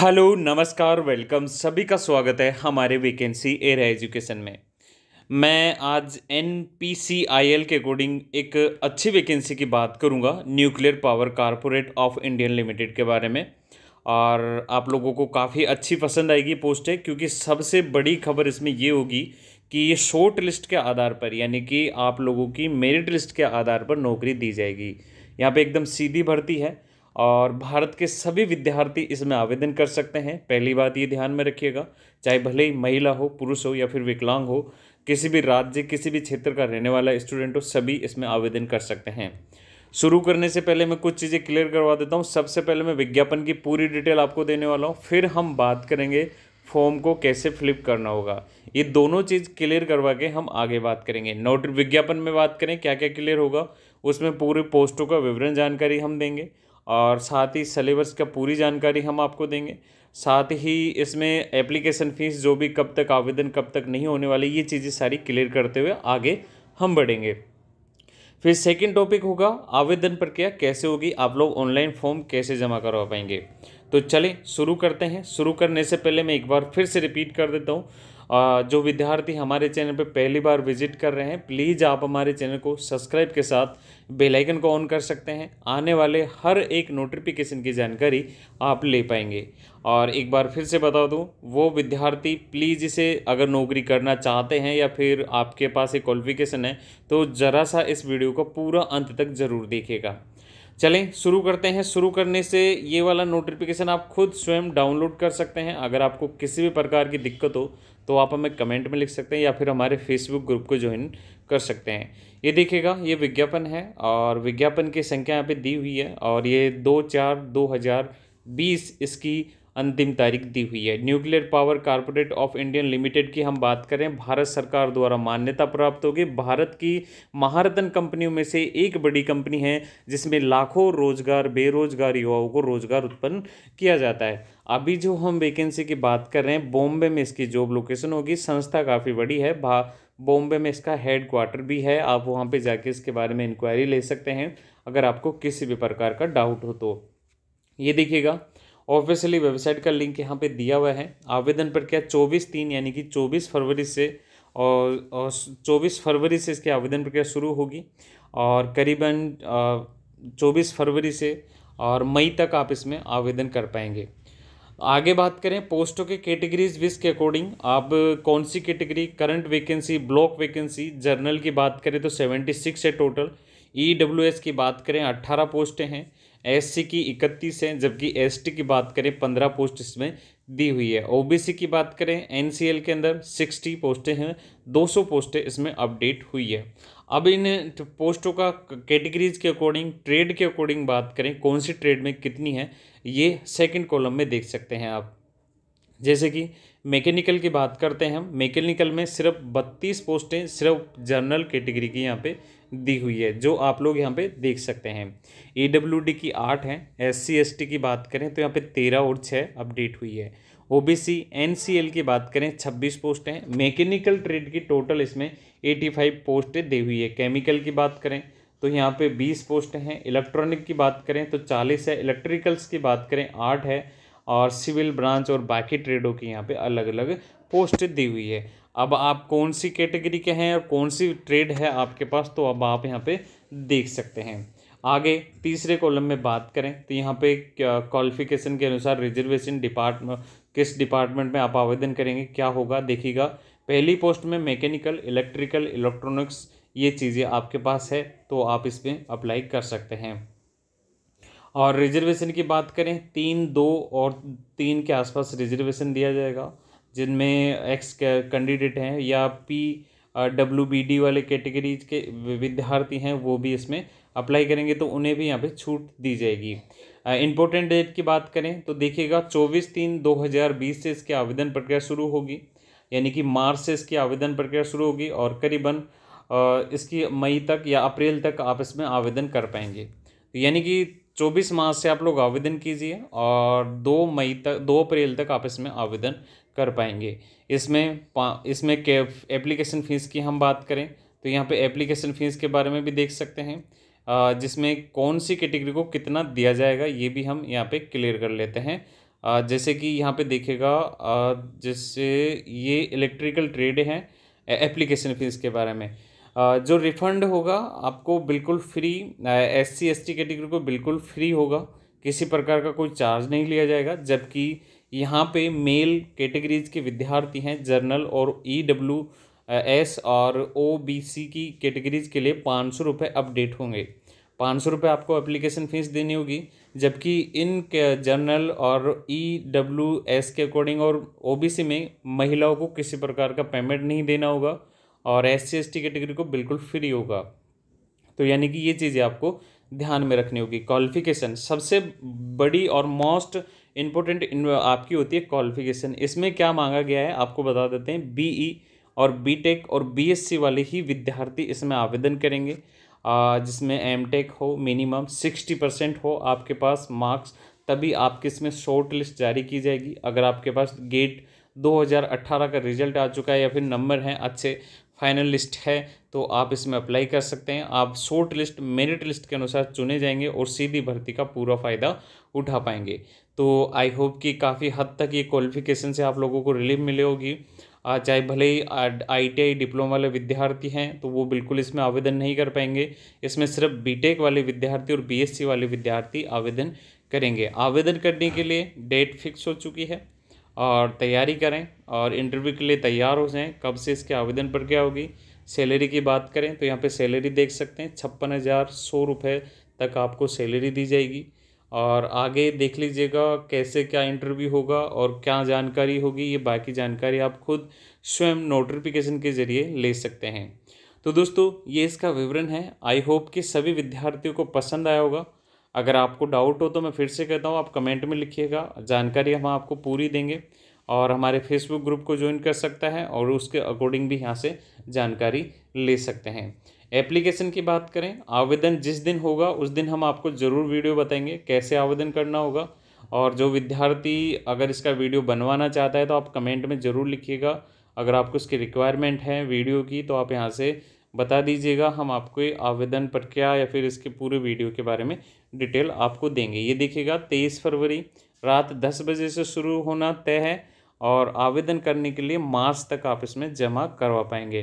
hello नमस्कार welcome सभी का स्वागत है हमारे वैकेंसी एयर एजुकेशन में मैं आज N P C I L के अकॉर्डिंग एक अच्छी वैकेंसी की बात करूंगा nuclear power corporate of Indian limited के बारे में और आप लोगों को काफ़ी अच्छी पसंद आएगी पोस्ट है क्योंकि सबसे बड़ी खबर इसमें ये होगी कि ये शॉर्ट लिस्ट के आधार पर यानी कि आप लोगों की मेरिट लिस्ट के आधार पर नौकरी दी जाएगी यहाँ पे एकदम सीधी भर्ती है और भारत के सभी विद्यार्थी इसमें आवेदन कर सकते हैं पहली बात ये ध्यान में रखिएगा चाहे भले ही महिला हो पुरुष हो या फिर विकलांग हो किसी भी राज्य किसी भी क्षेत्र का रहने वाला स्टूडेंट हो सभी इसमें आवेदन कर सकते हैं शुरू करने से पहले मैं कुछ चीज़ें क्लियर करवा देता हूँ सबसे पहले मैं विज्ञापन की पूरी डिटेल आपको देने वाला हूँ फिर हम बात करेंगे फॉर्म को कैसे फ्लिप करना होगा ये दोनों चीज़ क्लियर करवा के हम आगे बात करेंगे नोट विज्ञापन में बात करें क्या क्या क्लियर होगा उसमें पूरे पोस्टों का विवरण जानकारी हम देंगे और साथ ही सिलेबस का पूरी जानकारी हम आपको देंगे साथ ही इसमें एप्लीकेशन फ़ीस जो भी कब तक आवेदन कब तक नहीं होने वाली ये चीज़ें सारी क्लियर करते हुए आगे हम बढ़ेंगे फिर सेकेंड टॉपिक होगा आवेदन प्रक्रिया कैसे होगी आप लोग ऑनलाइन फॉर्म कैसे जमा करवा पाएंगे तो चलें शुरू करते हैं शुरू करने से पहले मैं एक बार फिर से रिपीट कर देता हूँ जो विद्यार्थी हमारे चैनल पर पहली बार विजिट कर रहे हैं प्लीज़ आप हमारे चैनल को सब्सक्राइब के साथ बेलाइकन को ऑन कर सकते हैं आने वाले हर एक नोटिफिकेशन की जानकारी आप ले पाएंगे और एक बार फिर से बता दूं वो विद्यार्थी प्लीज़ इसे अगर नौकरी करना चाहते हैं या फिर आपके पास एक क्वालिफिकेशन है तो ज़रा सा इस वीडियो को पूरा अंत तक ज़रूर देखेगा चलें शुरू करते हैं शुरू करने से ये वाला नोटिफिकेशन आप खुद स्वयं डाउनलोड कर सकते हैं अगर आपको किसी भी प्रकार की दिक्कत हो तो आप हमें कमेंट में लिख सकते हैं या फिर हमारे फेसबुक ग्रुप को ज्वाइन कर सकते हैं ये देखिएगा ये विज्ञापन है और विज्ञापन की संख्या यहाँ पे दी हुई है और ये दो चार दो हज़ार बीस इसकी अंतिम तारीख दी हुई है nuclear power corporate of Indian limited की हम बात करें भारत सरकार द्वारा मान्यता प्राप्त होगी भारत की महारतन कंपनियों में से एक बड़ी कंपनी है जिसमें लाखों रोजगार बेरोजगार युवाओं को रोजगार उत्पन्न किया जाता है अभी जो हम वैकेंसी की बात कर रहे हैं बॉम्बे में इसकी जॉब लोकेशन होगी संस्था काफ़ी बड़ी है बॉम्बे में इसका हेड क्वार्टर भी है आप वहाँ पर जाके इसके बारे में इंक्वायरी ले सकते हैं अगर आपको किसी भी प्रकार का डाउट हो तो ये देखिएगा ऑफिशियली वेबसाइट का लिंक यहाँ पे दिया हुआ है आवेदन पर क्या चौबीस तीन यानी कि चौबीस फरवरी से और, चौबीस फरवरी से इसकी आवेदन प्रक्रिया शुरू होगी और करीबन चौबीस फरवरी से और मई तक आप इसमें आवेदन कर पाएंगे आगे बात करें पोस्टों के कैटेगरीज विस के अकॉर्डिंग आप कौन सी category current vacancy block vacancy general की बात करें तो सेवेंटी सिक्स है टोटल ई e की बात करें अट्ठारह पोस्टें हैं एस की इकतीस हैं जबकि एस की बात करें पंद्रह पोस्ट इसमें दी हुई है ओबीसी की बात करें एनसीएल के अंदर सिक्सटी पोस्टें हैं दो सौ पोस्टें इसमें अपडेट हुई है अब इन पोस्टों का कैटेगरीज के अकॉर्डिंग ट्रेड के अकॉर्डिंग बात करें कौन सी ट्रेड में कितनी है ये सेकंड कॉलम में देख सकते हैं आप जैसे कि मैकेनिकल की बात करते हैं हम मैकेनिकल में सिर्फ बत्तीस पोस्टें सिर्फ जनरल कैटेगरी की यहाँ पे दी हुई है जो आप लोग यहाँ पे देख सकते हैं ए डब्ल्यू डी की आठ हैं एस सी एस टी की बात करें तो यहाँ पे तेरह और छः अपडेट हुई है O B C N C L की बात करें छब्बीस पोस्ट हैं मैकेनिकल ट्रेड की टोटल इसमें एटी फाइव पोस्टें दी हुई है केमिकल की बात करें तो यहाँ पे बीस पोस्ट हैं इलेक्ट्रॉनिक की बात करें तो चालीस है इलेक्ट्रिकल्स की बात करें आठ है और सिविल ब्रांच और बाकी ट्रेडों की यहाँ पे अलग अलग पोस्ट दी हुई है अब आप कौन सी कैटेगरी के हैं और कौन सी ट्रेड है आपके पास तो अब आप यहाँ पे देख सकते हैं आगे तीसरे कॉलम में बात करें तो यहाँ पे क्वालिफिकेशन के अनुसार रिजर्वेशन डिपार्टमेंट किस डिपार्टमेंट में आप आवेदन करेंगे क्या होगा देखिएगा पहली पोस्ट में मैकेनिकल इलेक्ट्रिकल इलेक्ट्रॉनिक्स ये चीज़ें आपके पास है तो आप इसमें अप्लाई कर सकते हैं और रिजर्वेशन की बात करें तीन दो और तीन के आसपास रिजर्वेशन दिया जाएगा जिनमें एक्स कैंडिडेट हैं या पी डब्ल्यू बी डी वाले कैटेगरीज के विद्यार्थी हैं वो भी इसमें अप्लाई करेंगे तो उन्हें भी यहाँ पे छूट दी जाएगी इम्पोर्टेंट डेट की बात करें तो देखिएगा चौबीस तीन दो हज़ार बीस से इसकी आवेदन प्रक्रिया शुरू होगी यानी कि मार्च से इसकी आवेदन प्रक्रिया शुरू होगी और करीबन इसकी मई तक या अप्रैल तक आप इसमें आवेदन कर पाएंगे तो यानी कि चौबीस मार्च से आप लोग आवेदन कीजिए और दो मई तक दो अप्रैल तक आप इसमें आवेदन कर पाएंगे इसमें इसमें एप्लीकेशन फ़ीस की हम बात करें तो यहाँ पे एप्लीकेशन फ़ीस के बारे में भी देख सकते हैं जिसमें कौन सी कैटेगरी को कितना दिया जाएगा ये भी हम यहाँ पे क्लियर कर लेते हैं जैसे कि यहाँ पे देखेगा जैसे ये इलेक्ट्रिकल ट्रेड है एप्लीकेशन फ़ीस के बारे में जो रिफ़ंड होगा आपको बिल्कुल free S C S T category को बिल्कुल फ्री होगा किसी प्रकार का कोई चार्ज नहीं लिया जाएगा जबकि यहाँ पे मेल कैटेगरीज के विद्यार्थी हैं जर्नल और ई डब्ल्यू एस और ओ बी सी की कैटेगरीज के लिए पाँच सौ रुपये अपडेट होंगे पाँच सौ रुपये आपको एप्लीकेशन फ़ीस देनी होगी जबकि इन जर्नल और ई डब्ल्यू एस के अकॉर्डिंग और ओ बी सी में महिलाओं को किसी प्रकार का पेमेंट नहीं देना होगा और S C S T category को बिल्कुल फ्री होगा तो यानी कि ये चीज़ें आपको ध्यान में रखनी होगी क्वालिफिकेशन सबसे बड़ी और मोस्ट इम्पोर्टेंट आपकी होती है क्वालिफिकेशन इसमें क्या मांगा गया है आपको बता देते हैं ई e और टेक और सी वाले ही विद्यार्थी इसमें आवेदन करेंगे जिसमें टेक हो मिनिमम सिक्सटी परसेंट हो आपके पास मार्क्स तभी आपकी इसमें शॉर्ट लिस्ट जारी की जाएगी अगर आपके पास गेट 2018 का रिजल्ट आ चुका है या फिर नंबर हैं अच्छे फाइनल लिस्ट है तो आप इसमें अप्लाई कर सकते हैं आप शॉर्ट लिस्ट मेरिट लिस्ट के अनुसार चुने जाएंगे और सीधी भर्ती का पूरा फ़ायदा उठा पाएंगे तो आई होप कि काफ़ी हद तक ये क्वालिफिकेशन से आप लोगों को रिलीफ मिले होगी चाहे भले ही आईटीआई डिप्लोमा वाले विद्यार्थी हैं तो वो बिल्कुल इसमें आवेदन नहीं कर पाएंगे इसमें सिर्फ बीटेक वाले विद्यार्थी और बीएससी वाले विद्यार्थी आवेदन करेंगे आवेदन करने के लिए डेट फिक्स हो चुकी है और तैयारी करें और इंटरव्यू के लिए तैयार हो जाएं कब से इसके आवेदन प्रक्रिया होगी सैलरी की बात करें तो यहाँ पे सैलरी देख सकते हैं छप्पन हज़ार सौ रुपये तक आपको सैलरी दी जाएगी और आगे देख लीजिएगा कैसे क्या इंटरव्यू होगा और क्या जानकारी होगी ये बाकी जानकारी आप खुद स्वयं नोटिफिकेशन के ज़रिए ले सकते हैं तो दोस्तों ये इसका विवरण है आई होप कि सभी विद्यार्थियों को पसंद आया होगा अगर आपको डाउट हो तो मैं फिर से कहता हूँ आप कमेंट में लिखिएगा जानकारी हम आपको पूरी देंगे और हमारे फेसबुक ग्रुप को ज्वाइन कर सकता है और उसके अकॉर्डिंग भी यहाँ से जानकारी ले सकते हैं एप्लीकेशन की बात करें आवेदन जिस दिन होगा उस दिन हम आपको ज़रूर वीडियो बताएंगे कैसे आवेदन करना होगा और जो विद्यार्थी अगर इसका वीडियो बनवाना चाहता है तो आप कमेंट में ज़रूर लिखिएगा अगर आपको इसकी रिक्वायरमेंट है वीडियो की तो आप यहाँ से बता दीजिएगा हम आपको आवेदन प्रक्रिया या फिर इसके पूरे वीडियो के बारे में डिटेल आपको देंगे ये देखिएगा तेईस फरवरी रात दस बजे से शुरू होना तय है और आवेदन करने के लिए मार्च तक आप इसमें जमा करवा पाएंगे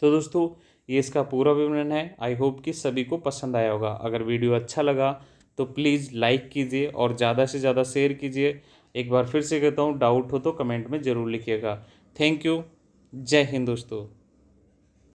तो दोस्तों ये इसका पूरा विवरण है आई होप कि सभी को पसंद आया होगा अगर वीडियो अच्छा लगा तो प्लीज़ लाइक कीजिए और ज़्यादा से ज़्यादा शेयर कीजिए एक बार फिर से कहता हूँ डाउट हो तो कमेंट में ज़रूर लिखिएगा थैंक यू जय हिंद दोस्तों